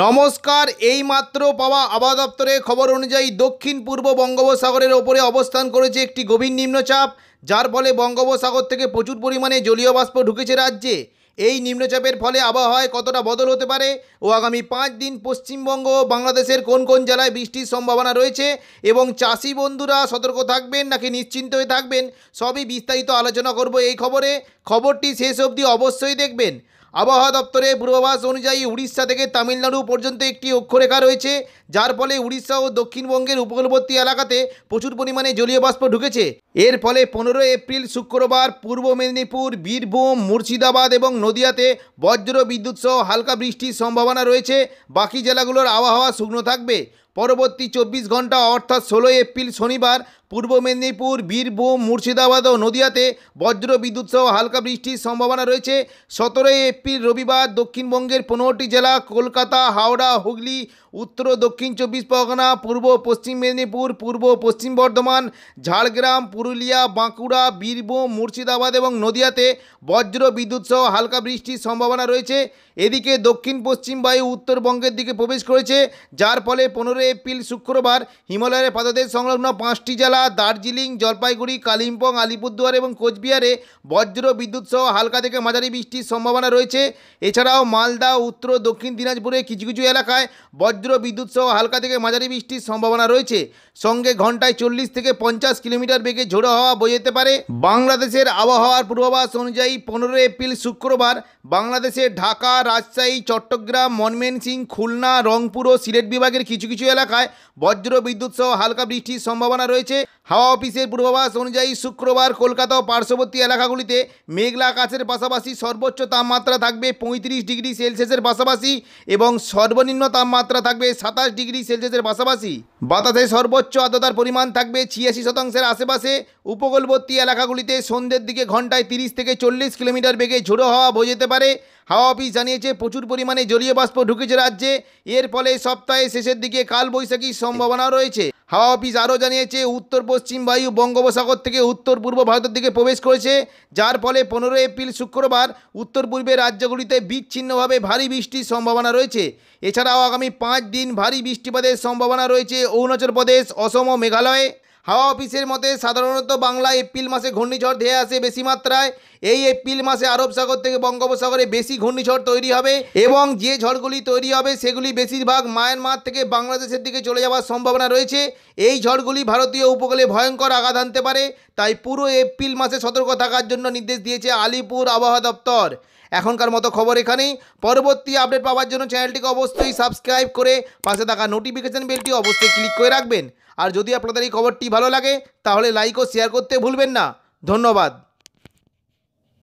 নমস্কার এই মাত্র পাওয়া আবহাওয়া দপ্তরের খবর অনুযায়ী দক্ষিণ পূর্ব বঙ্গোপসাগরের ওপরে অবস্থান করেছে একটি গভীর নিম্নচাপ যার ফলে বঙ্গোপসাগর থেকে প্রচুর পরিমাণে জলীয় বাষ্প ঢুকেছে রাজ্যে এই নিম্নচাপের ফলে আবহাওয়ায় কতটা বদল হতে পারে ও আগামী পাঁচ দিন পশ্চিমবঙ্গ ও বাংলাদেশের কোন কোন জেলায় বৃষ্টির সম্ভাবনা রয়েছে এবং চাষি বন্ধুরা সতর্ক থাকবেন নাকি নিশ্চিন্ত হয়ে থাকবেন সবই বিস্তারিত আলোচনা করব এই খবরে খবরটি শেষ অবধি অবশ্যই দেখবেন আবহাওয়া দপ্তরের পূর্বাভাস অনুযায়ী উড়িষ্যা থেকে তামিলনাড়ু পর্যন্ত একটি অক্ষরেখা রয়েছে যার ফলে উড়িষ্যা ও দক্ষিণবঙ্গের উপকূলবর্তী এলাকাতে প্রচুর পরিমাণে জলীয় বাষ্প ঢুকেছে এর ফলে পনেরো এপ্রিল শুক্রবার পূর্ব মেদিনীপুর বীরভূম মুর্শিদাবাদ এবং নদিয়াতে বজ্র বিদ্যুৎ সহ হালকা বৃষ্টির সম্ভাবনা রয়েছে বাকি জেলাগুলোর আবহাওয়া শুকনো থাকবে পরবর্তী চব্বিশ ঘন্টা অর্থাৎ ষোলোই এপ্রিল শনিবার পূর্ব মেদিনীপুর বীরভূম মুর্শিদাবাদ ও নদিয়াতে বজ্র বিদ্যুৎ সহ হালকা বৃষ্টির সম্ভাবনা রয়েছে সতেরোই এপ্রিল রবিবার দক্ষিণবঙ্গের পনেরোটি জেলা কলকাতা হাওড়া হুগলি উত্তর দক্ষিণ চব্বিশ পরগনা পূর্ব পশ্চিম মেদিনীপুর পূর্ব পশ্চিম বর্ধমান ঝাড়গ্রাম পুরুলিয়া বাঁকুড়া বীরভূম মুর্শিদাবাদ এবং নদিয়াতে বজ্র বিদ্যুৎ সহ হালকা বৃষ্টির সম্ভাবনা রয়েছে এদিকে দক্ষিণ পশ্চিম বায়ু উত্তরবঙ্গের দিকে প্রবেশ করেছে যার ফলে পনেরোই এপ্রিল শুক্রবার হিমালয়ের পাতাদের সংলগ্ন পাঁচটি জেলা দার্জিলিং জলপাইগুড়ি কালিম্পং আলিপুরদুয়ার এবং কোচবিহারে বজ্র বিদ্যুৎ সহ হালকা থেকে মাঝারি বৃষ্টির সম্ভাবনা রয়েছে এছাড়াও মালদা উত্তর দক্ষিণ দিনাজপুরে কিছু কিছু এলাকায় বজ্র বজ্র বিদ্যুৎ সহ হালকা থেকে মাঝারি বৃষ্টির সম্ভাবনা রয়েছে সঙ্গে ঘন্টায় চল্লিশ থেকে পঞ্চাশ কিলোমিটার বেগে ঝোড়ো হওয়া বোঝাতে যেতে পারে বাংলাদেশের আবহাওয়ার পূর্বাভাস অনুযায়ী পনেরোই এপ্রিল শুক্রবার বাংলাদেশের ঢাকা রাজশাহী চট্টগ্রাম সিং খুলনা রংপুর ও সিলেট বিভাগের কিছু কিছু এলাকায় বজ্র বিদ্যুৎ সহ হালকা বৃষ্টির সম্ভাবনা রয়েছে হাওয়া অফিসের পূর্বাভাস অনুযায়ী শুক্রবার কলকাতা ও পার্শ্ববর্তী এলাকাগুলিতে মেঘলা আকাশের পাশাপাশি সর্বোচ্চ তাপমাত্রা থাকবে পঁয়ত্রিশ ডিগ্রি সেলসিয়াসের পাশাপাশি এবং সর্বনিম্ন তাপমাত্রা থাকবে সাতাশ ডিগ্রি সেলসিয়াসের পাশাপাশি বাতাসে সর্বোচ্চ আর্দ্রতার পরিমাণ থাকবে ছিয়াশি শতাংশের আশেপাশে উপকূলবর্তী এলাকাগুলিতে সন্ধ্যের দিকে ঘন্টায় তিরিশ থেকে চল্লিশ কিলোমিটার বেগে ঝোড়ো হওয়া বোঝাতে পারে হাওয়া অফিস জানিয়েছে প্রচুর পরিমাণে জলীয় বাষ্প ঢুকেছে রাজ্যে এর ফলে সপ্তাহে শেষের দিকে কালবৈশাখীর সম্ভাবনা রয়েছে হাওয়া অফিস আরও জানিয়েছে উত্তর পশ্চিম বায়ু বঙ্গোপসাগর থেকে উত্তর পূর্ব ভারতের দিকে প্রবেশ করেছে যার ফলে পনেরো এপ্রিল শুক্রবার উত্তর পূর্বের রাজ্যগুলিতে বিচ্ছিন্নভাবে ভারী বৃষ্টির সম্ভাবনা রয়েছে এছাড়াও আগামী পাঁচ দিন ভারী বৃষ্টিপাতের সম্ভাবনা রয়েছে অরুণাচল প্রদেশ অসম ও মেঘালয়ে হাওয়া অফিসের মতে সাধারণত বাংলায় এপ্রিল মাসে ঘূর্ণিঝড় ধেয়ে আসে বেশি মাত্রায় এই এপ্রিল মাসে আরব সাগর থেকে বঙ্গোপসাগরে বেশি ঘূর্ণিঝড় তৈরি হবে এবং যে ঝড়গুলি তৈরি হবে সেগুলি বেশিরভাগ মায়ানমার থেকে বাংলাদেশের দিকে চলে যাওয়ার সম্ভাবনা রয়েছে এই ঝড়গুলি ভারতীয় উপকূলে ভয়ঙ্কর আঘাত আনতে পারে তাই পুরো এপ্রিল মাসে সতর্ক থাকার জন্য নির্দেশ দিয়েছে আলিপুর আবহাওয়া দপ্তর এখনকার মতো খবর এখানেই পরবর্তী আপডেট পাওয়ার জন্য চ্যানেলটিকে অবশ্যই সাবস্ক্রাইব করে পাশে থাকা নোটিফিকেশান বেলটি অবশ্যই ক্লিক করে রাখবেন আর যদি আপনাদের এই খবরটি ভালো লাগে তাহলে লাইক ও শেয়ার করতে ভুলবেন না ধন্যবাদ